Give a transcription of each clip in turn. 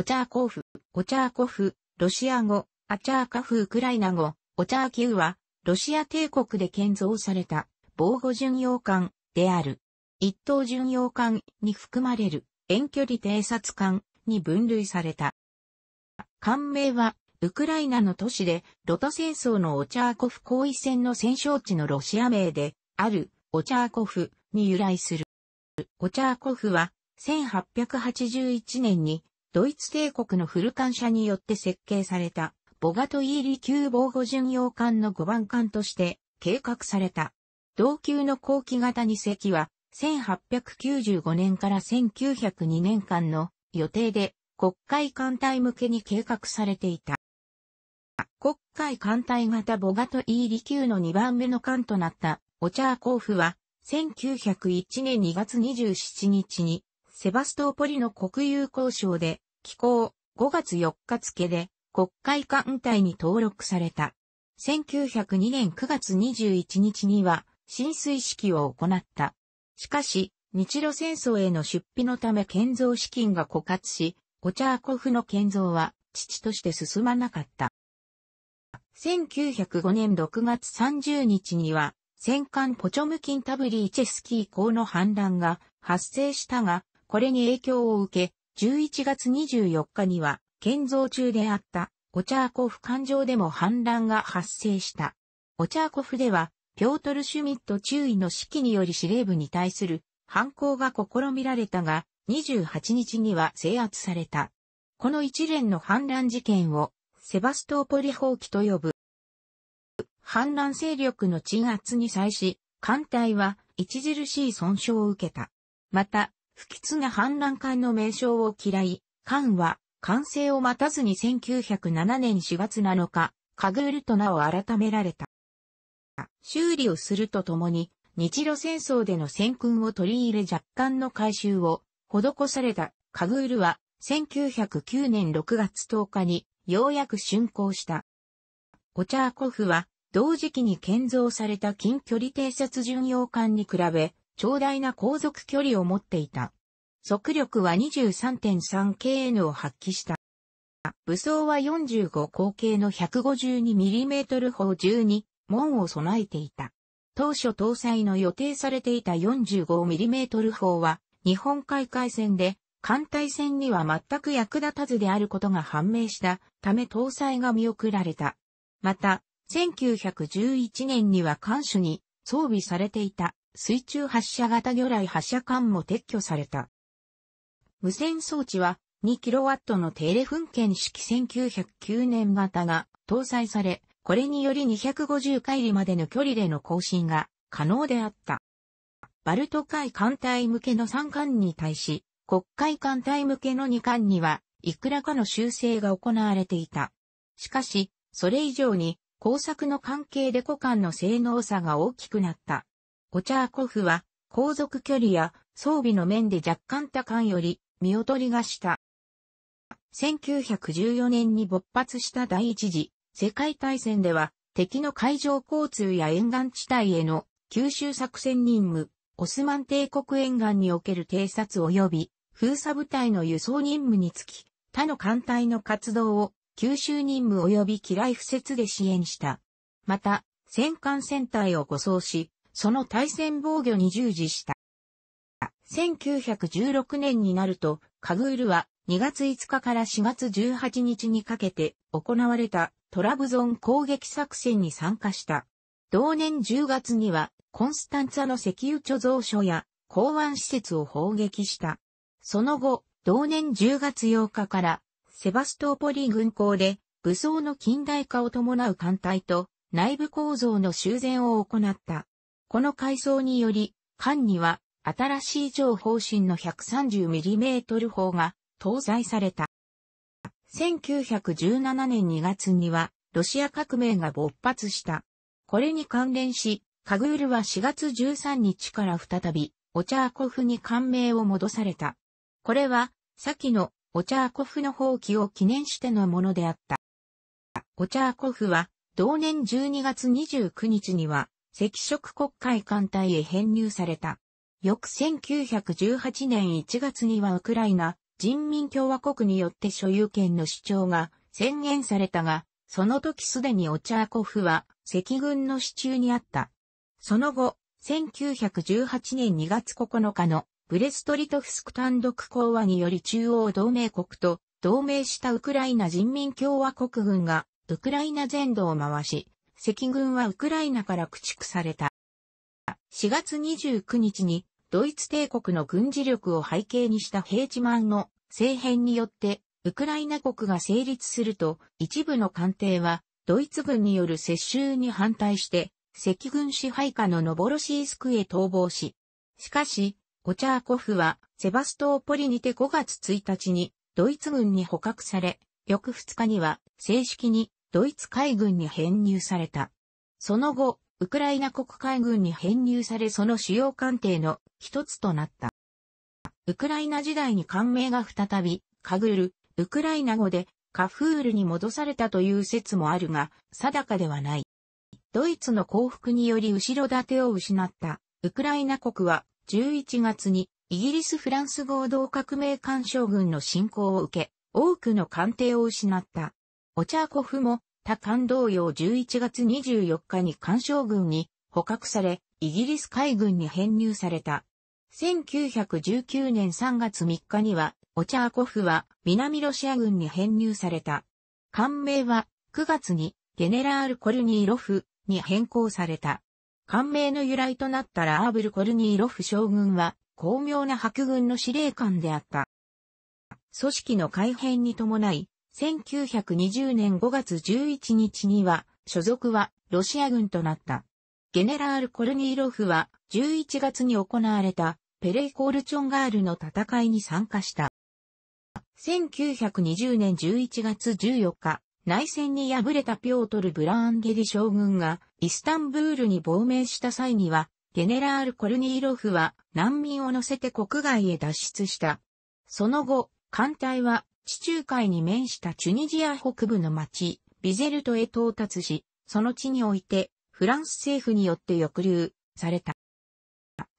オチャーコフ、オチャーコフ、ロシア語、アチャーカフウクライナ語、オチャーキューは、ロシア帝国で建造された、防護巡洋艦、である。一等巡洋艦に含まれる、遠距離偵察艦に分類された。艦名は、ウクライナの都市で、ロト戦争のオチャーコフ行為戦の戦勝地のロシア名で、ある、オチャーコフに由来する。オチャーコフは、1881年にドイツ帝国のフル艦車によって設計された、ボガトイーリ級防護巡洋艦の5番艦として計画された。同級の後期型2隻は、1895年から1902年間の予定で国会艦隊向けに計画されていた。国会艦隊型ボガトイーリ級の2番目の艦となったオチャーコーフは1901年2月27日にセバストーポリの国有交渉で、機構5月4日付で国会艦隊に登録された。1902年9月21日には浸水式を行った。しかし、日露戦争への出費のため建造資金が枯渇し、オチャーコフの建造は父として進まなかった。1905年6月30日には、戦艦ポチョムキンタブリーチェスキー港の反乱が発生したが、これに影響を受け、11月24日には、建造中であった、オチャーコフ艦上でも反乱が発生した。オチャーコフでは、ピョートル・シュミット注意の指揮により司令部に対する反抗が試みられたが、28日には制圧された。この一連の反乱事件を、セバストーポリ放棄と呼ぶ。反乱勢力の鎮圧に際し、艦隊は著しい損傷を受けた。また、不吉な反乱艦の名称を嫌い、艦は完成を待たずに1907年4月7日、カグールと名を改められた。修理をするとともに、日露戦争での戦訓を取り入れ若干の改修を施されたカグールは1909年6月10日にようやく竣工した。オチャーコフは同時期に建造された近距離偵察巡洋艦に比べ長大な航続距離を持っていた。速力は 23.3kN を発揮した。武装は45口径の 152mm 砲12門を備えていた。当初搭載の予定されていた 45mm 砲は日本海海戦で艦隊戦には全く役立たずであることが判明したため搭載が見送られた。また、1911年には艦首に装備されていた水中発射型魚雷発射艦も撤去された。無線装置は 2kW のテレフン圏式1909年型が搭載され、これにより250海里までの距離での更新が可能であった。バルト海艦隊向けの3艦に対し、国会艦隊向けの2艦には、いくらかの修正が行われていた。しかし、それ以上に、工作の関係で古艦の性能差が大きくなった。オチャーコフは、航続距離や装備の面で若干多艦より見劣りがした。1914年に勃発した第一次世界大戦では敵の海上交通や沿岸地帯への吸収作戦任務、オスマン帝国沿岸における偵察及び封鎖部隊の輸送任務につき、他の艦隊の活動を吸収任務及び機雷敷設で支援した。また、戦艦戦隊を護送し、その対戦防御に従事した。1916年になると、カグールは2月5日から4月18日にかけて行われたトラブゾン攻撃作戦に参加した。同年10月にはコンスタンツァの石油貯蔵所や港湾施設を砲撃した。その後、同年10月8日からセバストーポリ軍港で武装の近代化を伴う艦隊と内部構造の修繕を行った。この改装により、艦には新しい情報信の 130mm 砲が搭載された。1917年2月には、ロシア革命が勃発した。これに関連し、カグールは4月13日から再び、オチャーコフに感銘を戻された。これは、先のオチャーコフの放棄を記念してのものであった。オチャーコフは、同年12月29日には、赤色国会艦隊へ編入された。翌1918年1月にはウクライナ人民共和国によって所有権の主張が宣言されたが、その時すでにオチャーコフは赤軍の支柱にあった。その後、1918年2月9日のブレストリトフスク単独講和により中央同盟国と同盟したウクライナ人民共和国軍がウクライナ全土を回し、赤軍はウクライナから駆逐された。4月29日にドイツ帝国の軍事力を背景にした平地チマンの政変によってウクライナ国が成立すると一部の艦艇はドイツ軍による接収に反対して赤軍支配下のノボロシースクへ逃亡し、しかし、オチャーコフはセバストーポリにて5月1日にドイツ軍に捕獲され、翌2日には正式にドイツ海軍に編入された。その後、ウクライナ国海軍に編入されその主要艦艇の一つとなった。ウクライナ時代に艦名が再び、カグル、ウクライナ語でカフールに戻されたという説もあるが、定かではない。ドイツの降伏により後ろ盾を失ったウクライナ国は11月にイギリス・フランス合同革命艦将軍の侵攻を受け、多くの艦艇を失った。オチャーコフも他艦同様11月24日に艦将軍に捕獲され、イギリス海軍に編入された。1919年3月3日には、オチャーコフは南ロシア軍に編入された。艦名は9月にゲネラール・コルニーロフに変更された。艦名の由来となったラーブル・コルニーロフ将軍は巧妙な白軍の司令官であった。組織の改変に伴い、1920年5月11日には、所属はロシア軍となった。ゲネラール・コルニーロフは11月に行われたペレイ・コールチョンガールの戦いに参加した。1920年11月14日、内戦に敗れたピョートル・ブラーンゲリ将軍がイスタンブールに亡命した際には、ゲネラール・コルニーロフは難民を乗せて国外へ脱出した。その後、艦隊は地中海に面したチュニジア北部の町、ビゼルトへ到達し、その地において、フランス政府によって抑留された。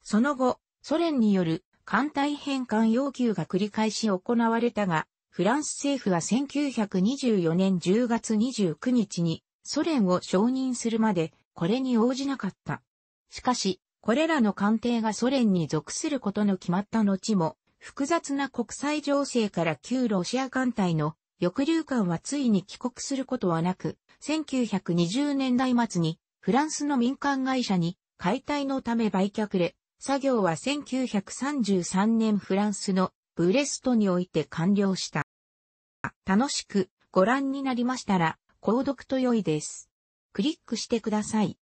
その後、ソ連による艦隊返還要求が繰り返し行われたが、フランス政府は1924年10月29日にソ連を承認するまでこれに応じなかった。しかし、これらの艦艇がソ連に属することの決まった後も、複雑な国際情勢から旧ロシア艦隊の抑留艦はついに帰国することはなく、1920年代末にフランスの民間会社に解体のため売却で、作業は1933年フランスのブレストにおいて完了した。楽しくご覧になりましたら、購読と良いです。クリックしてください。